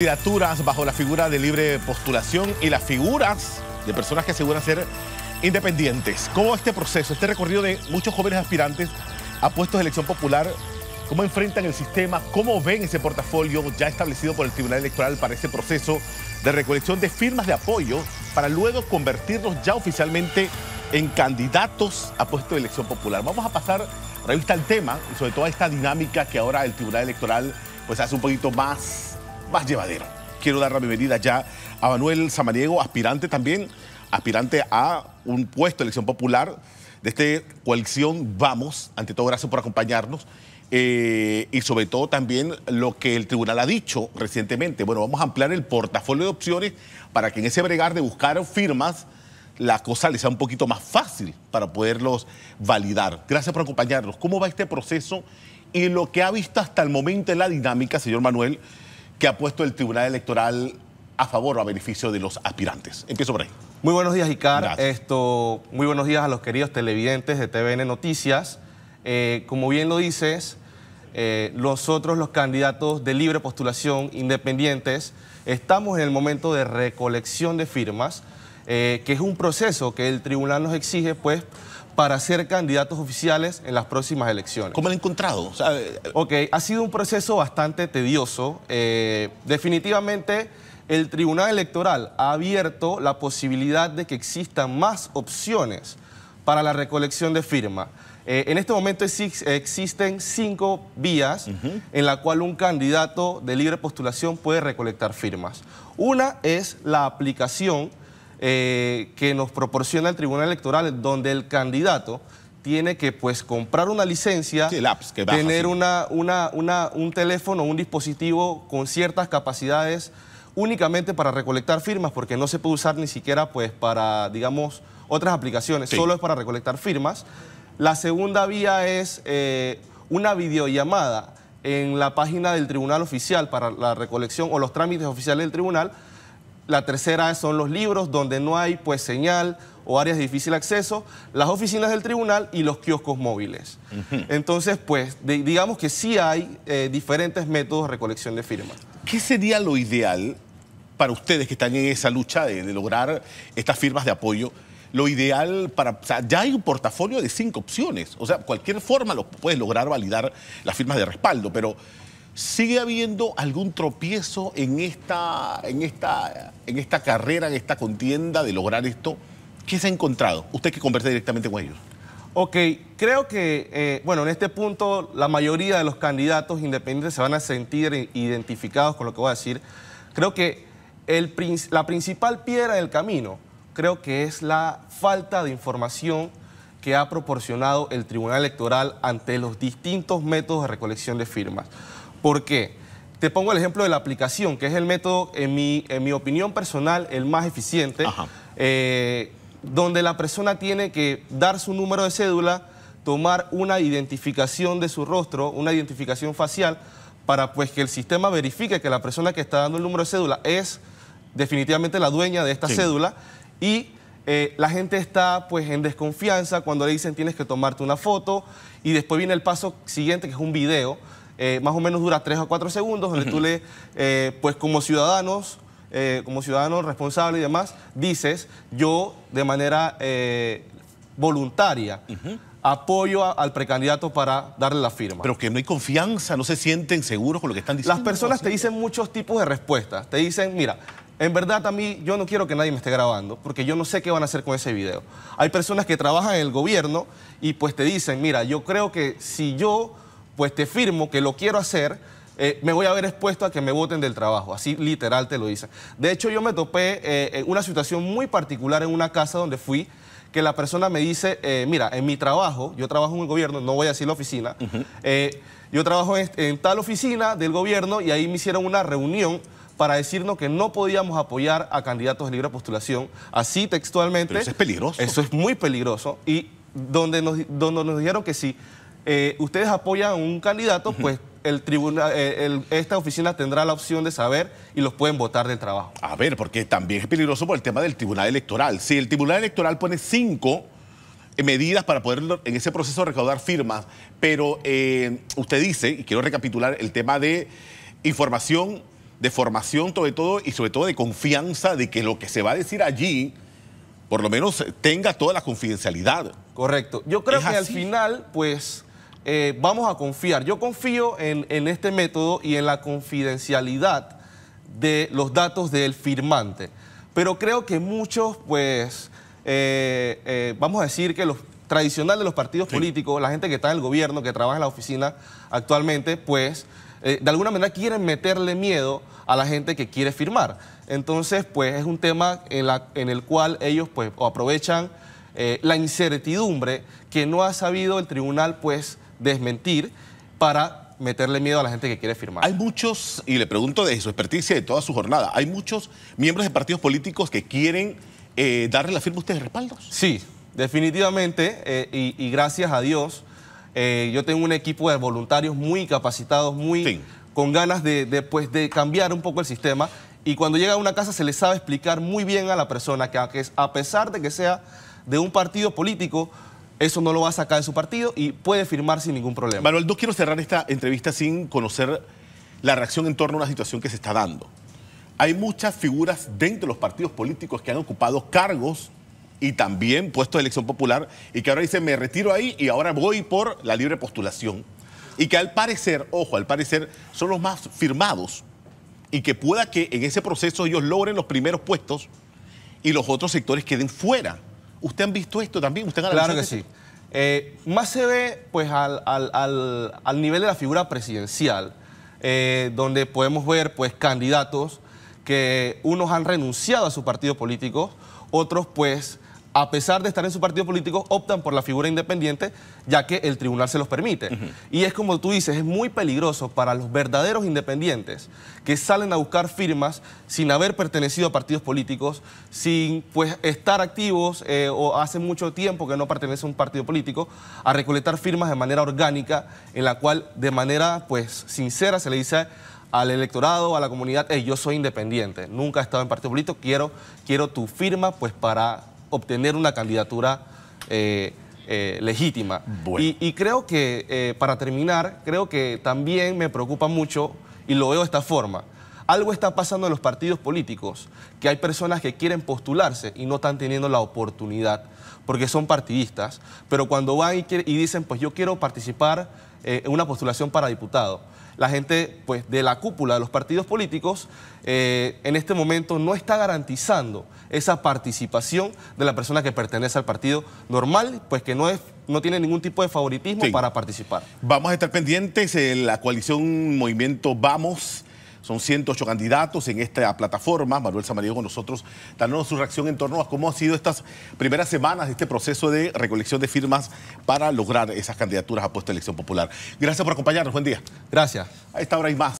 candidaturas bajo la figura de libre postulación y las figuras de personas que aseguran ser independientes. ¿Cómo este proceso, este recorrido de muchos jóvenes aspirantes a puestos de elección popular, cómo enfrentan el sistema, cómo ven ese portafolio ya establecido por el Tribunal Electoral para ese proceso de recolección de firmas de apoyo para luego convertirlos ya oficialmente en candidatos a puestos de elección popular? Vamos a pasar revista al tema y sobre todo esta dinámica que ahora el Tribunal Electoral pues hace un poquito más más llevadero. Quiero dar la bienvenida ya a Manuel Samaniego, aspirante también, aspirante a un puesto de elección popular de esta coalición Vamos. Ante todo, gracias por acompañarnos. Eh, y sobre todo también lo que el tribunal ha dicho recientemente. Bueno, vamos a ampliar el portafolio de opciones para que en ese bregar de buscar firmas la cosa les sea un poquito más fácil para poderlos validar. Gracias por acompañarnos. ¿Cómo va este proceso y lo que ha visto hasta el momento en la dinámica, señor Manuel? que ha puesto el Tribunal Electoral a favor o a beneficio de los aspirantes. Empiezo por ahí. Muy buenos días, Icar. Esto, muy buenos días a los queridos televidentes de TVN Noticias. Eh, como bien lo dices, eh, nosotros los candidatos de libre postulación independientes estamos en el momento de recolección de firmas eh, que es un proceso que el tribunal nos exige, pues, para ser candidatos oficiales en las próximas elecciones. ¿Cómo lo han encontrado? Eh, ok, ha sido un proceso bastante tedioso. Eh, definitivamente el Tribunal Electoral ha abierto la posibilidad de que existan más opciones para la recolección de firmas. en este momento existen cinco vías en la cual un candidato de libre postulación puede recolectar firmas. Una es la aplicación eh, que nos proporciona el Tribunal Electoral, donde el candidato tiene que pues comprar una licencia, tener una, un teléfono, un dispositivo con ciertas capacidades únicamente para recolectar firmas, porque no se puede usar ni siquiera pues para, digamos, otras aplicaciones, solo es para recolectar firmas. La segunda vía es eh, una videollamada en la página del Tribunal Oficial para la recolección o los trámites oficiales del Tribunal, la tercera son los libros donde no hay pues señal o áreas de difícil acceso, las oficinas del tribunal y los kioscos móviles. Entonces, pues, digamos que sí hay eh, diferentes métodos de recolección de firmas. ¿Qué sería lo ideal para ustedes que están en esa lucha de, lograr estas firmas de apoyo? Lo ideal para... O sea, ya hay un portafolio de cinco opciones. O sea, cualquier forma lo puedes lograr validar las firmas de respaldo, pero ¿Sigue habiendo algún tropiezo en esta, en esta, en esta carrera, en esta contienda de lograr esto? ¿Qué se ha encontrado? Usted que conversa directamente con ellos. Ok, creo que, eh, bueno, en este punto la mayoría de los candidatos independientes se van a sentir identificados con lo que voy a decir. Creo que la principal piedra del camino, creo que es la falta de información que ha proporcionado el Tribunal Electoral ante los distintos métodos de recolección de firmas. ¿Por qué? Te pongo el ejemplo de la aplicación, que es el método, en mi, opinión personal, el más eficiente, eh, donde la persona tiene que dar su número de cédula, tomar una identificación de su rostro, una identificación facial, para pues, que el sistema verifique que la persona que está dando el número de cédula es definitivamente la dueña de esta cédula y eh, la gente está pues en desconfianza cuando le dicen tienes que tomarte una foto y después viene el paso siguiente que es un video eh, más o menos dura tres o cuatro segundos, donde tú le, eh, pues como ciudadanos, eh, como ciudadanos responsables y demás, dices, yo de manera voluntaria. Apoyo al precandidato para darle la firma. Pero que no hay confianza, no se sienten seguros con lo que están diciendo. Las personas te dicen muchos tipos de respuestas. Te dicen, mira, en verdad a mí yo no quiero que nadie me esté grabando porque yo no sé qué van a hacer con ese video. Hay personas que trabajan en el gobierno y pues te dicen, mira, yo creo que si yo pues te firmo que lo quiero hacer, eh, me voy a ver expuesto a que me voten del trabajo. Así literal te lo dice De hecho, yo me topé eh, una situación muy particular en una casa donde fui, que la persona me dice, eh, mira, en mi trabajo, yo trabajo en el gobierno, no voy a decir la oficina, yo trabajo en, tal oficina del gobierno y ahí me hicieron una reunión para decirnos que no podíamos apoyar a candidatos de libre postulación, así textualmente. eso es peligroso. Eso es muy peligroso. Y donde donde nos dijeron que sí eh, ustedes apoyan a un candidato, pues eh, el esta oficina tendrá la opción de saber y los pueden votar del trabajo. A ver, porque también es peligroso por el tema del tribunal electoral. Si el tribunal electoral pone cinco eh, medidas para poder en ese proceso recaudar firmas, pero usted dice, y quiero recapitular, el tema de información, de formación sobre todo, y sobre todo de confianza de que lo que se va a decir allí, por lo menos tenga toda la confidencialidad. Correcto. Yo creo que al final, pues eh, vamos a confiar. Yo confío en, este método y en la confidencialidad de los datos del firmante. Pero creo que muchos, pues, eh, eh, vamos a decir que los tradicionales de los partidos políticos, la gente que está en el gobierno, que trabaja en la oficina actualmente, pues de alguna manera quieren meterle miedo a la gente que quiere firmar. Entonces, pues es un tema en, la, en el cual ellos pues aprovechan la incertidumbre que no ha sabido el tribunal pues desmentir para meterle miedo a la gente que quiere firmar. Hay muchos, y le pregunto de su experticia de toda su jornada, hay muchos miembros de partidos políticos que quieren eh, darle la firma a ustedes de respaldos. Sí, definitivamente, eh, y, gracias a Dios, eh, yo tengo un equipo de voluntarios muy capacitados, muy con ganas de, pues, de cambiar un poco el sistema. Y cuando llega a una casa se le sabe explicar muy bien a la persona que a pesar de que sea de un partido político, eso no lo va a sacar de su partido y puede firmar sin ningún problema. Manuel, no quiero cerrar esta entrevista sin conocer la reacción en torno a una situación que se está dando. Hay muchas figuras dentro de los partidos políticos que han ocupado cargos y también puestos de elección popular y que ahora dicen me retiro ahí y ahora voy por la libre postulación. Y que al parecer, ojo, al parecer son los más firmados y que pueda que en ese proceso ellos logren los primeros puestos y los otros sectores queden fuera. ¿Usted han visto esto también? ¿Usted claro que sí. Eh, más se ve pues, al, nivel de la figura presidencial, eh, donde podemos ver pues, candidatos que unos han renunciado a su partido político, otros pues a pesar de estar en su partido político, optan por la figura independiente, ya que el tribunal se los permite. Y es como tú dices, es muy peligroso para los verdaderos independientes que salen a buscar firmas sin haber pertenecido a partidos políticos, sin pues estar activos eh, o hace mucho tiempo que no pertenece a un partido político, a recolectar firmas de manera orgánica, en la cual de manera pues sincera se le dice al electorado, a la comunidad, yo soy independiente, nunca he estado en partido político, quiero, quiero tu firma pues para obtener una candidatura eh, eh, legítima. Y, creo que, eh, para terminar, creo que también me preocupa mucho, y lo veo de esta forma, algo está pasando en los partidos políticos, que hay personas que quieren postularse y no están teniendo la oportunidad, porque son partidistas, pero cuando van y, y dicen, pues yo quiero participar en una postulación para diputado, la gente pues, de la cúpula de los partidos políticos eh, en este momento no está garantizando esa participación de la persona que pertenece al partido normal, pues que no es no tiene ningún tipo de favoritismo para participar. Vamos a estar pendientes, en la coalición Movimiento Vamos son 108 candidatos en esta plataforma. Manuel Samariego, con nosotros dándonos su reacción en torno a cómo han sido estas primeras semanas de este proceso de recolección de firmas para lograr esas candidaturas a puesto de elección popular. Gracias por acompañarnos. Buen día. Gracias. A esta hora hay más.